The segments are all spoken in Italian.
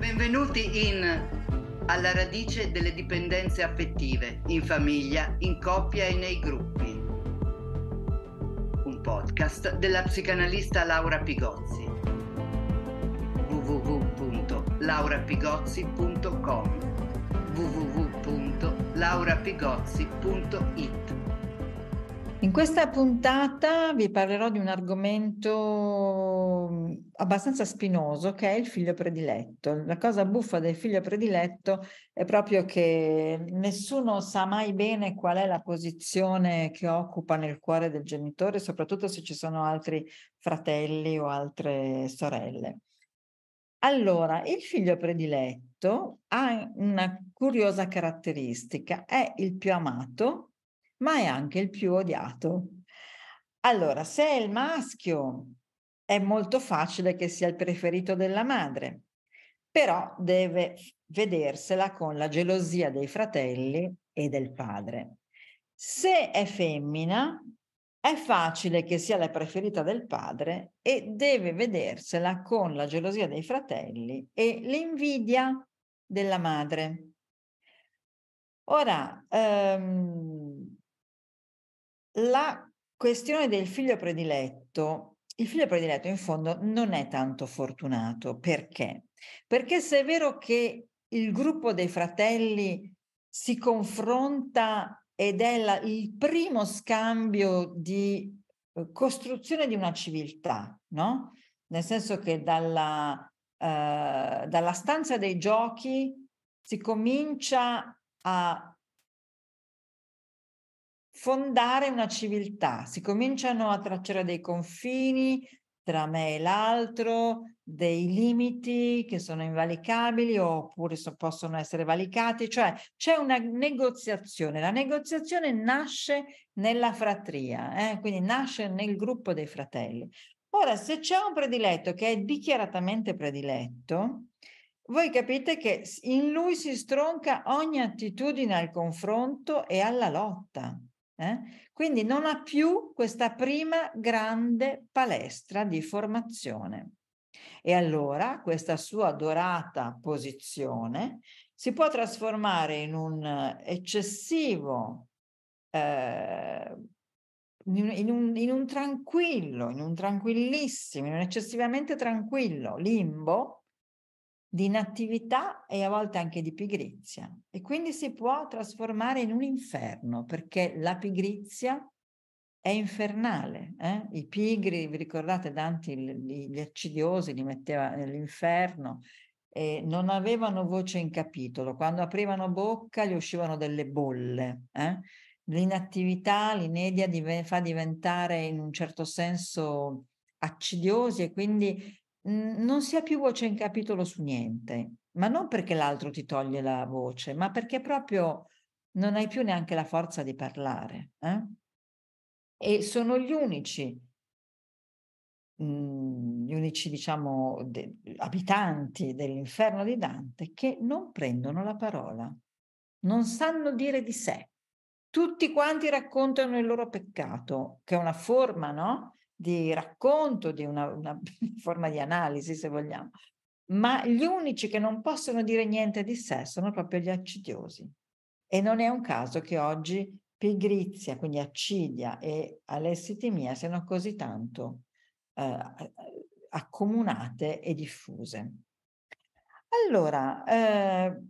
Benvenuti in Alla radice delle dipendenze affettive, in famiglia, in coppia e nei gruppi. Un podcast della psicanalista Laura Pigozzi. www.laurapigozzi.com www.laurapigozzi.it in questa puntata vi parlerò di un argomento mm, abbastanza spinoso che è il figlio prediletto. La cosa buffa del figlio prediletto è proprio che nessuno sa mai bene qual è la posizione che occupa nel cuore del genitore, soprattutto se ci sono altri fratelli o altre sorelle. Allora, il figlio prediletto ha una curiosa caratteristica, è il più amato ma è anche il più odiato. Allora, se è il maschio, è molto facile che sia il preferito della madre, però deve vedersela con la gelosia dei fratelli e del padre. Se è femmina, è facile che sia la preferita del padre e deve vedersela con la gelosia dei fratelli e l'invidia della madre. Ora, ehm, la questione del figlio prediletto, il figlio prediletto in fondo non è tanto fortunato, perché? Perché se è vero che il gruppo dei fratelli si confronta ed è la, il primo scambio di eh, costruzione di una civiltà, no? Nel senso che dalla, eh, dalla stanza dei giochi si comincia a fondare una civiltà, si cominciano a tracciare dei confini tra me e l'altro, dei limiti che sono invalicabili oppure so, possono essere valicati, cioè c'è una negoziazione, la negoziazione nasce nella fratria, eh? quindi nasce nel gruppo dei fratelli. Ora, se c'è un prediletto che è dichiaratamente prediletto, voi capite che in lui si stronca ogni attitudine al confronto e alla lotta. Eh? Quindi non ha più questa prima grande palestra di formazione. E allora questa sua dorata posizione si può trasformare in un eccessivo, eh, in, un, in un tranquillo, in un tranquillissimo, in un eccessivamente tranquillo limbo di inattività e a volte anche di pigrizia. E quindi si può trasformare in un inferno, perché la pigrizia è infernale. Eh? I pigri, vi ricordate, Dante gli, accidiosi li metteva nell'inferno e non avevano voce in capitolo. Quando aprivano bocca gli uscivano delle bolle. Eh? L'inattività, l'inedia div- fa diventare in un certo senso accidiosi e quindi non si ha più voce in capitolo su niente, ma non perché l'altro ti toglie la voce, ma perché proprio non hai più neanche la forza di parlare. Eh? E sono gli unici, mhmm, gli unici, diciamo, de, abitanti dell'inferno di Dante che non prendono la parola, non sanno dire di sé. Tutti quanti raccontano il loro peccato, che è una forma, no? di racconto, di una, una forma di analisi, se vogliamo. Ma gli unici che non possono dire niente di sé sono proprio gli accidiosi. E non è un caso che oggi pigrizia, quindi accidia e alessitimia siano così tanto eh, accomunate e diffuse. Allora, eh,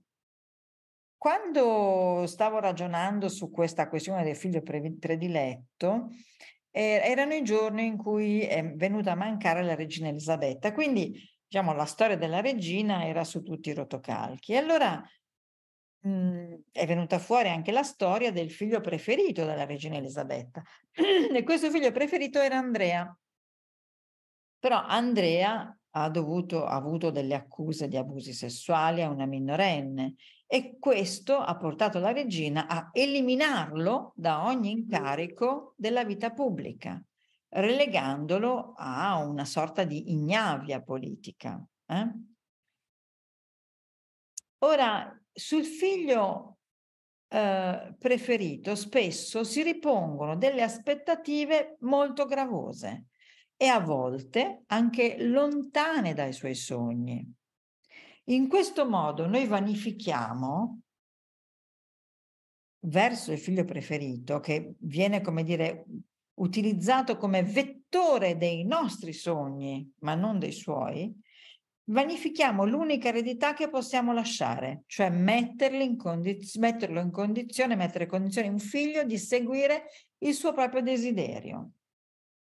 quando stavo ragionando su questa questione del figlio prediletto, eh, erano i giorni in cui è venuta a mancare la regina Elisabetta, quindi diciamo, la storia della regina era su tutti i rotocalchi. E allora mh, mhmm, è venuta fuori anche la storia del figlio preferito della regina Elisabetta. e questo figlio preferito era Andrea. Però Andrea ha, dovuto, ha avuto delle accuse di abusi sessuali a una minorenne e questo ha portato la regina a eliminarlo da ogni incarico della vita pubblica, relegandolo a una sorta di ignavia politica. Eh? Ora, sul figlio eh, preferito spesso si ripongono delle aspettative molto gravose e a volte anche lontane dai suoi sogni. In questo modo noi vanifichiamo verso il figlio preferito, che viene, come dire, utilizzato come vettore dei nostri sogni, ma non dei suoi, vanifichiamo l'unica eredità che possiamo lasciare, cioè in condiz- metterlo in condizione, mettere in condizione un figlio di seguire il suo proprio desiderio.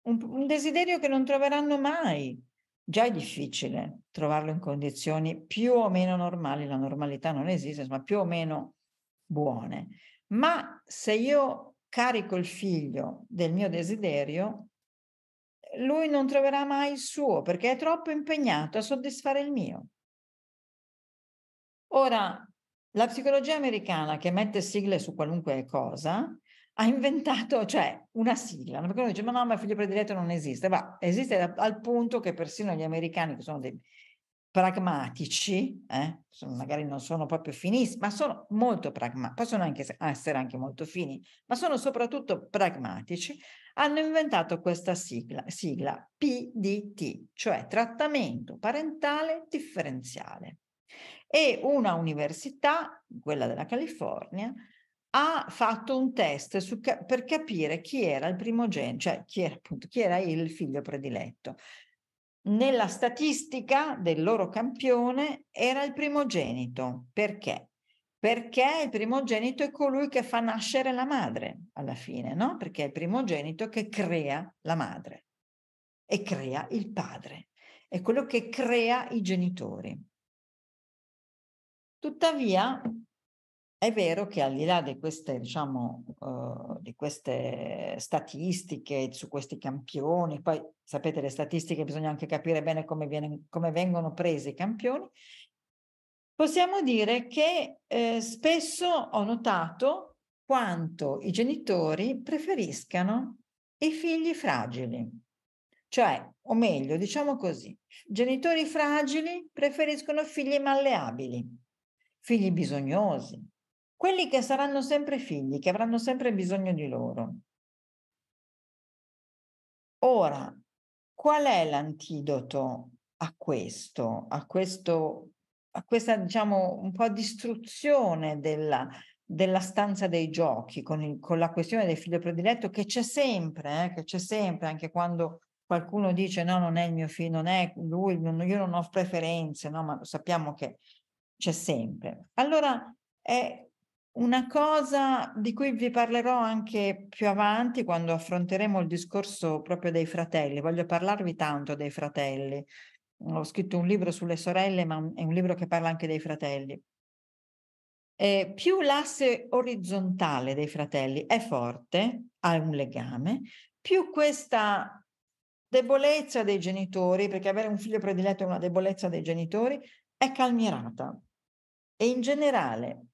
Un, un desiderio che non troveranno mai Già è difficile trovarlo in condizioni più o meno normali, la normalità non esiste, ma più o meno buone. Ma se io carico il figlio del mio desiderio, lui non troverà mai il suo perché è troppo impegnato a soddisfare il mio. Ora, la psicologia americana che mette sigle su qualunque cosa ha inventato, cioè, una sigla, perché uno dice, ma no, ma figlio prediletto non esiste, ma esiste al punto che persino gli americani, che sono dei pragmatici, eh, sono, magari non sono proprio finissimi, ma sono molto pragmatici, possono anche essere anche molto fini, ma sono soprattutto pragmatici, hanno inventato questa sigla, sigla PDT, cioè trattamento parentale differenziale. E una università, quella della California, ha fatto un test su, per capire chi era il primo primogenito, cioè chi era, appunto, chi era il figlio prediletto. Nella statistica del loro campione era il primogenito. Perché? Perché il primogenito è colui che fa nascere la madre alla fine, no? Perché è il primogenito che crea la madre e crea il padre, è quello che crea i genitori. Tuttavia, è vero che al di là di queste, diciamo, uh, di queste statistiche su questi campioni, poi sapete le statistiche bisogna anche capire bene come, viene, come vengono presi i campioni, possiamo dire che eh, spesso ho notato quanto i genitori preferiscano i figli fragili. Cioè, o meglio, diciamo così, genitori fragili preferiscono figli malleabili, figli bisognosi, quelli che saranno sempre figli, che avranno sempre bisogno di loro. Ora, qual è l'antidoto a questo, a, questo, a questa, diciamo, un po' distruzione della, della stanza dei giochi con, il, con, la questione del figlio prediletto che c'è sempre, eh, che c'è sempre anche quando qualcuno dice no, non è il mio figlio, non è lui, non, io non ho preferenze, no, ma sappiamo che c'è sempre. Allora, eh, una cosa di cui vi parlerò anche più avanti quando affronteremo il discorso proprio dei fratelli, voglio parlarvi tanto dei fratelli. Ho scritto un libro sulle sorelle, ma è un libro che parla anche dei fratelli. Eh, più l'asse orizzontale dei fratelli è forte, ha un legame, più questa debolezza dei genitori, perché avere un figlio prediletto è una debolezza dei genitori, è calmierata. E in generale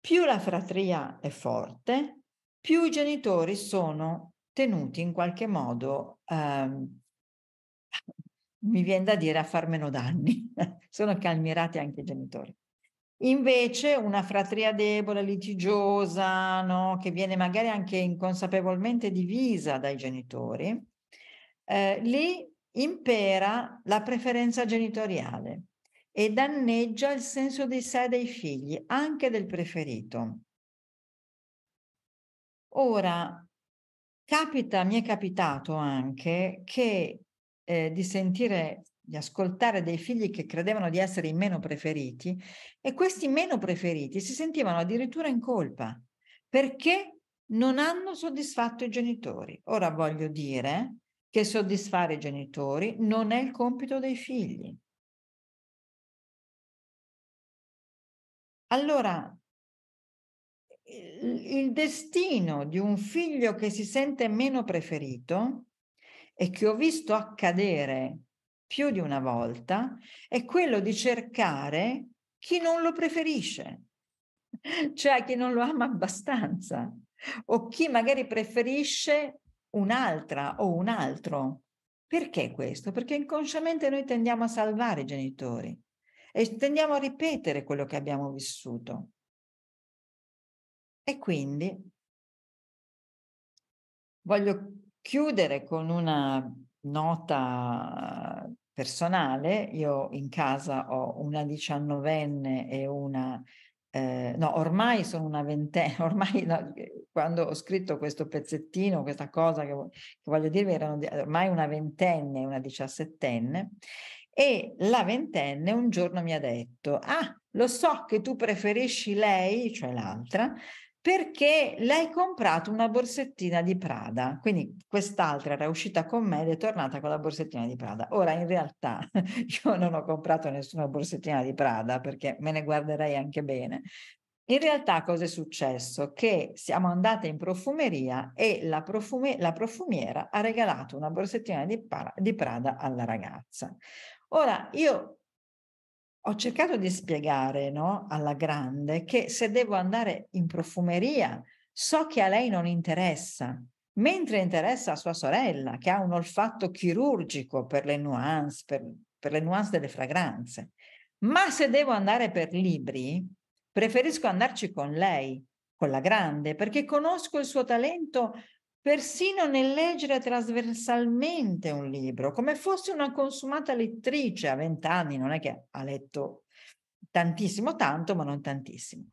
più la fratria è forte, più i genitori sono tenuti in qualche modo, ehm, mi viene da dire, a far meno danni. sono calmirati anche i genitori. Invece una fratria debole, litigiosa, no? che viene magari anche inconsapevolmente divisa dai genitori, eh, lì impera la preferenza genitoriale e danneggia il senso di sé dei figli, anche del preferito. Ora, capita, mi è capitato anche che eh, di sentire, di ascoltare dei figli che credevano di essere i meno preferiti e questi meno preferiti si sentivano addirittura in colpa perché non hanno soddisfatto i genitori. Ora voglio dire che soddisfare i genitori non è il compito dei figli. Allora, il destino di un figlio che si sente meno preferito e che ho visto accadere più di una volta è quello di cercare chi non lo preferisce, cioè chi non lo ama abbastanza o chi magari preferisce un'altra o un altro. Perché questo? Perché inconsciamente noi tendiamo a salvare i genitori e tendiamo a ripetere quello che abbiamo vissuto. E quindi voglio chiudere con una nota personale. Io in casa ho una diciannovenne e una... Eh, no, ormai sono una ventenne, ormai no, quando ho scritto questo pezzettino, questa cosa che, che voglio dirvi, erano ormai una ventenne e una diciassettenne e la ventenne un giorno mi ha detto, ah, lo so che tu preferisci lei, cioè l'altra, perché l'hai comprato una borsettina di Prada. Quindi quest'altra era uscita con me ed è tornata con la borsettina di Prada. Ora in realtà io non ho comprato nessuna borsettina di Prada perché me ne guarderei anche bene. In realtà cosa è successo? Che siamo andate in profumeria e la, profume, la profumiera ha regalato una borsettina di, para, di Prada alla ragazza. Ora, io ho cercato di spiegare no, alla grande che se devo andare in profumeria, so che a lei non interessa, mentre interessa a sua sorella, che ha un olfatto chirurgico per le nuance, per, per le nuance delle fragranze. Ma se devo andare per libri, preferisco andarci con lei, con la grande, perché conosco il suo talento persino nel leggere trasversalmente un libro, come fosse una consumata lettrice a vent'anni, non è che ha letto tantissimo, tanto, ma non tantissimo.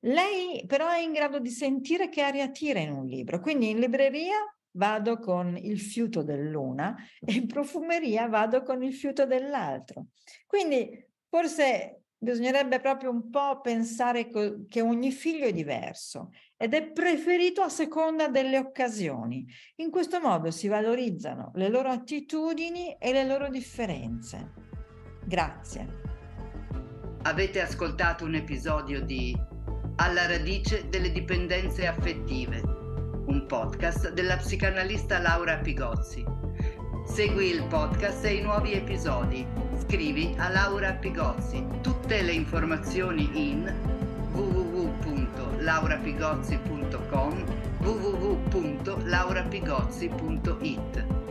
Lei però è in grado di sentire che aria tira in un libro, quindi in libreria vado con il fiuto dell'una e in profumeria vado con il fiuto dell'altro. Quindi forse bisognerebbe proprio un po' pensare che ogni figlio è diverso ed è preferito a seconda delle occasioni. In questo modo si valorizzano le loro attitudini e le loro differenze. Grazie. Avete ascoltato un episodio di Alla radice delle dipendenze affettive, un podcast della psicanalista Laura Pigozzi. Segui il podcast e i nuovi episodi Scrivi a Laura Pigozzi. Tutte le informazioni in www.laurapigozzi.com www.laurapigozzi.it